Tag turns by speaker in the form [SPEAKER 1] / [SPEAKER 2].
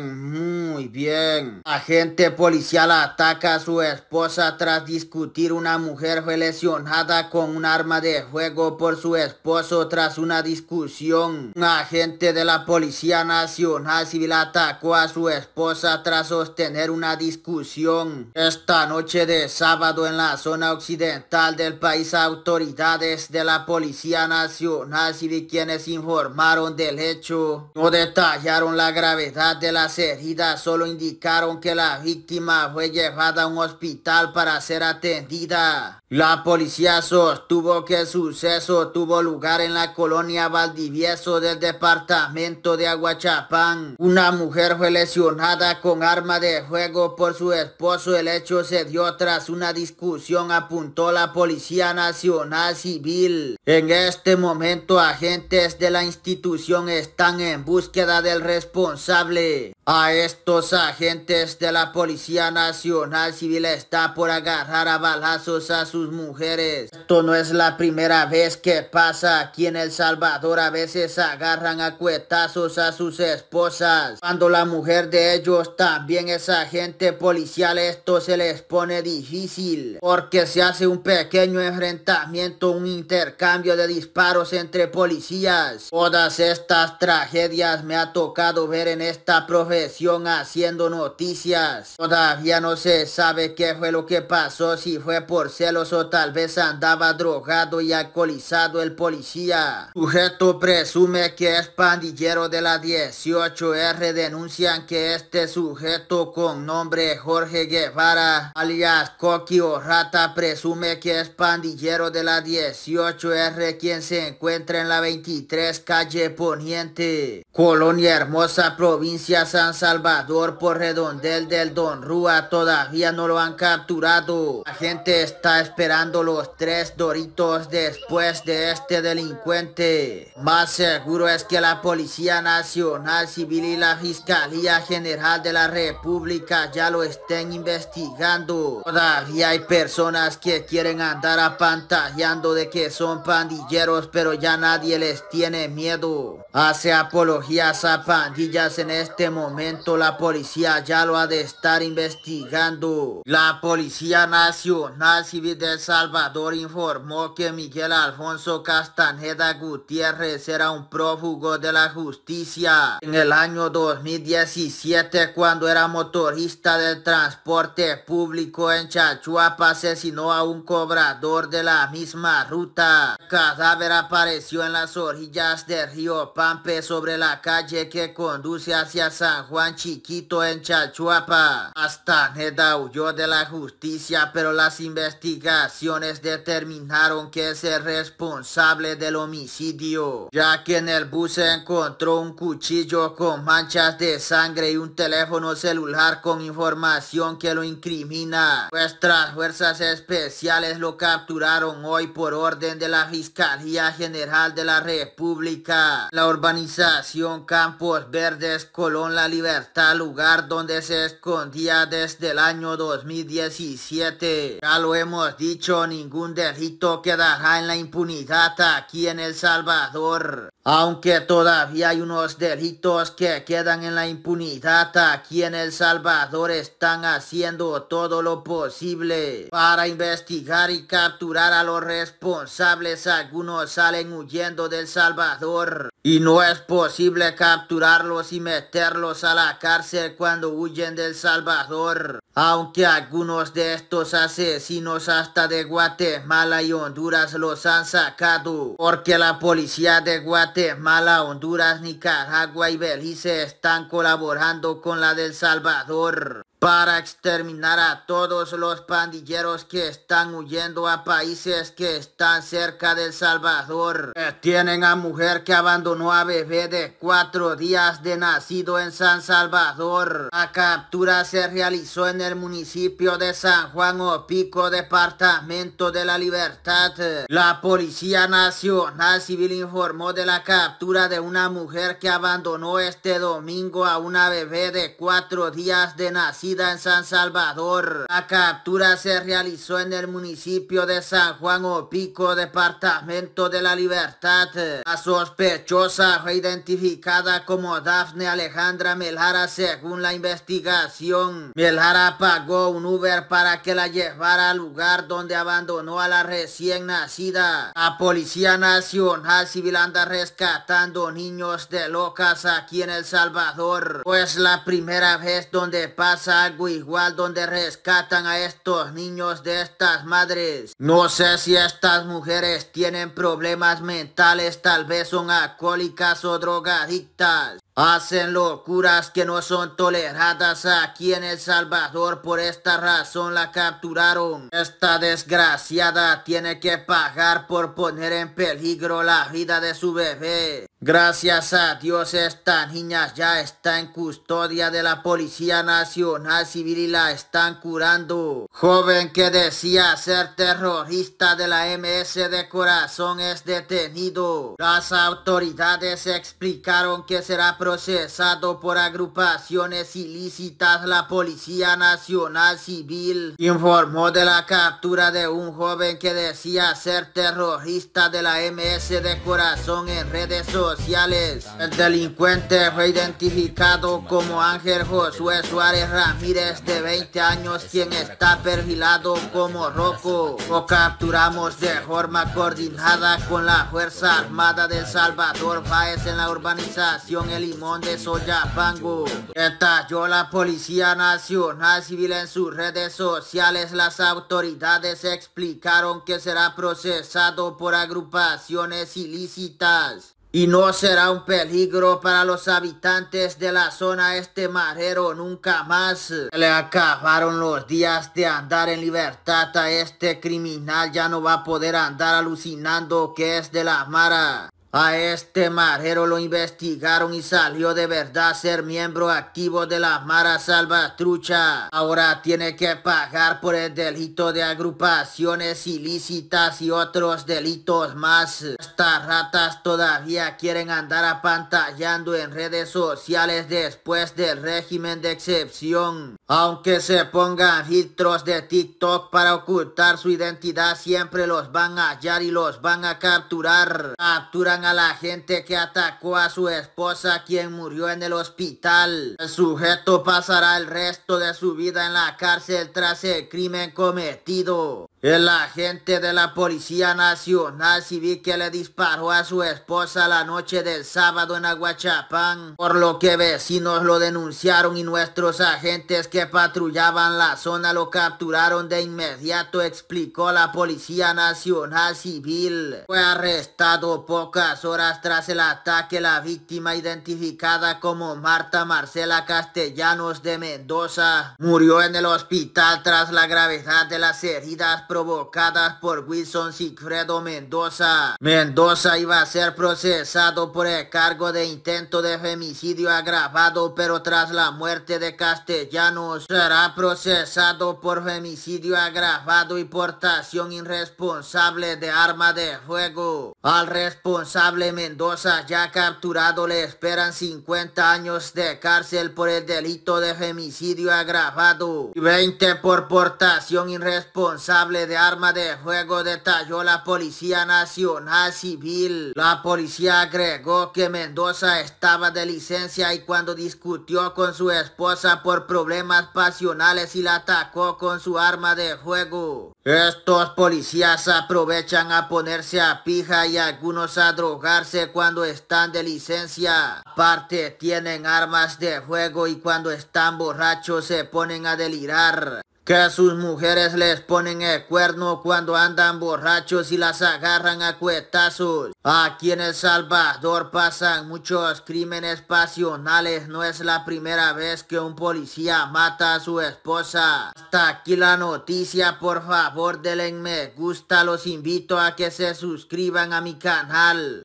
[SPEAKER 1] muy bien. Agente policial ataca a su esposa tras discutir una mujer fue lesionada con un arma de fuego por su esposo tras una discusión. Un agente de la Policía Nacional Civil atacó a su esposa tras sostener una discusión. Esta noche de sábado en la zona occidental del país autoridades de la Policía Nacional Civil quienes informaron del hecho no detallaron la gravedad de las heridas solo indicaron que la víctima fue llevada a un hospital para ser atendida. La policía sostuvo que el suceso tuvo lugar en la colonia Valdivieso del departamento de Aguachapán. Una mujer fue lesionada con arma de fuego por su esposo. El hecho se dio tras una discusión, apuntó la Policía Nacional Civil. En este momento agentes de la institución están en búsqueda del responsable. A estos agentes de la Policía Nacional Civil está por agarrar a balazos a su mujeres. Esto no es la primera vez que pasa. Aquí en El Salvador a veces agarran a cuetazos a sus esposas. Cuando la mujer de ellos también es agente policial, esto se les pone difícil. Porque se hace un pequeño enfrentamiento, un intercambio de disparos entre policías. Todas estas tragedias me ha tocado ver en esta profesión haciendo noticias. Todavía no se sabe qué fue lo que pasó, si fue por celos tal vez andaba drogado y alcoholizado el policía. Sujeto presume que es pandillero de la 18R. Denuncian que este sujeto con nombre Jorge Guevara, alias Coqui o Rata, presume que es pandillero de la 18R quien se encuentra en la 23 calle Poniente, Colonia Hermosa, provincia San Salvador, por redondel del Don Rúa. Todavía no lo han capturado. La gente está esperando esperando los tres doritos después de este delincuente. Más seguro es que la Policía Nacional Civil y la Fiscalía General de la República ya lo estén investigando. Todavía hay personas que quieren andar apantallando de que son pandilleros, pero ya nadie les tiene miedo. Hace apologías a pandillas en este momento. La policía ya lo ha de estar investigando. La Policía Nacional Civil de el Salvador informó que Miguel Alfonso Castaneda Gutiérrez era un prófugo de la justicia. En el año 2017, cuando era motorista del transporte público en Chachuapa, asesinó a un cobrador de la misma ruta. cadáver apareció en las orillas del río Pampe sobre la calle que conduce hacia San Juan Chiquito en Chachuapa. Castaneda huyó de la justicia, pero las investigaciones investigaciones determinaron que es el responsable del homicidio, ya que en el bus se encontró un cuchillo con manchas de sangre y un teléfono celular con información que lo incrimina. Nuestras fuerzas especiales lo capturaron hoy por orden de la Fiscalía General de la República. La urbanización Campos Verdes, Colón La Libertad, lugar donde se escondía desde el año 2017. Ya lo hemos dicho dicho, ningún delito quedará en la impunidad aquí en El Salvador. Aunque todavía hay unos delitos que quedan en la impunidad, aquí en El Salvador están haciendo todo lo posible para investigar y capturar a los responsables. Algunos salen huyendo del Salvador y no es posible capturarlos y meterlos a la cárcel cuando huyen del Salvador. Aunque algunos de estos asesinos hasta de Guatemala y Honduras los han sacado porque la policía de Guatemala Mala Honduras, Nicaragua y Belice están colaborando con la del Salvador para exterminar a todos los pandilleros que están huyendo a países que están cerca de El Salvador. Eh, tienen a mujer que abandonó a bebé de cuatro días de nacido en San Salvador. La captura se realizó en el municipio de San Juan Opico, departamento de la libertad. La Policía Nacional Civil informó de la captura de una mujer que abandonó este domingo a una bebé de cuatro días de nacido en San Salvador. La captura se realizó en el municipio de San Juan Opico, departamento de la Libertad. La sospechosa fue identificada como Dafne Alejandra Melhara según la investigación. Melhara pagó un Uber para que la llevara al lugar donde abandonó a la recién nacida. La Policía Nacional Civil anda rescatando niños de locas aquí en El Salvador, pues la primera vez donde pasa algo igual donde rescatan a estos niños de estas madres. No sé si estas mujeres tienen problemas mentales, tal vez son alcohólicas o drogadictas. Hacen locuras que no son toleradas aquí en El Salvador. Por esta razón la capturaron. Esta desgraciada tiene que pagar por poner en peligro la vida de su bebé. Gracias a Dios esta niña ya está en custodia de la Policía Nacional Civil y la están curando. Joven que decía ser terrorista de la MS de corazón es detenido. Las autoridades explicaron que será procesado por agrupaciones ilícitas, la Policía Nacional Civil informó de la captura de un joven que decía ser terrorista de la MS de Corazón en redes sociales. El delincuente fue identificado como Ángel Josué Suárez Ramírez de 20 años, quien está perfilado como Roco Lo capturamos de forma coordinada con la Fuerza Armada de Salvador Páez en la urbanización El Simón de Soyapango. Estalló la Policía Nacional Civil en sus redes sociales. Las autoridades explicaron que será procesado por agrupaciones ilícitas. Y no será un peligro para los habitantes de la zona este marero nunca más. Le acabaron los días de andar en libertad a este criminal. Ya no va a poder andar alucinando que es de la mara. A este marjero lo investigaron y salió de verdad ser miembro activo de la Mara Salvatrucha. Ahora tiene que pagar por el delito de agrupaciones ilícitas y otros delitos más. Estas ratas todavía quieren andar apantallando en redes sociales después del régimen de excepción. Aunque se pongan filtros de TikTok para ocultar su identidad, siempre los van a hallar y los van a capturar. Capturan la gente que atacó a su esposa quien murió en el hospital. El sujeto pasará el resto de su vida en la cárcel tras el crimen cometido. El agente de la Policía Nacional Civil que le disparó a su esposa la noche del sábado en Aguachapán, por lo que vecinos lo denunciaron y nuestros agentes que patrullaban la zona lo capturaron de inmediato, explicó la Policía Nacional Civil. Fue arrestado pocas horas tras el ataque la víctima identificada como Marta Marcela Castellanos de Mendoza. Murió en el hospital tras la gravedad de las heridas provocadas por Wilson Sigfredo Mendoza. Mendoza iba a ser procesado por el cargo de intento de femicidio agravado, pero tras la muerte de Castellanos será procesado por femicidio agravado y portación irresponsable de arma de fuego. Al responsable Mendoza ya capturado le esperan 50 años de cárcel por el delito de femicidio agravado y 20 por portación irresponsable de arma de fuego detalló la Policía Nacional Civil. La policía agregó que Mendoza estaba de licencia y cuando discutió con su esposa por problemas pasionales y la atacó con su arma de fuego. Estos policías aprovechan a ponerse a pija y algunos a drogarse cuando están de licencia. Parte tienen armas de fuego y cuando están borrachos se ponen a delirar. Que a sus mujeres les ponen el cuerno cuando andan borrachos y las agarran a cuetazos. Aquí en El Salvador pasan muchos crímenes pasionales. No es la primera vez que un policía mata a su esposa. Hasta aquí la noticia. Por favor denle me gusta. Los invito a que se suscriban a mi canal.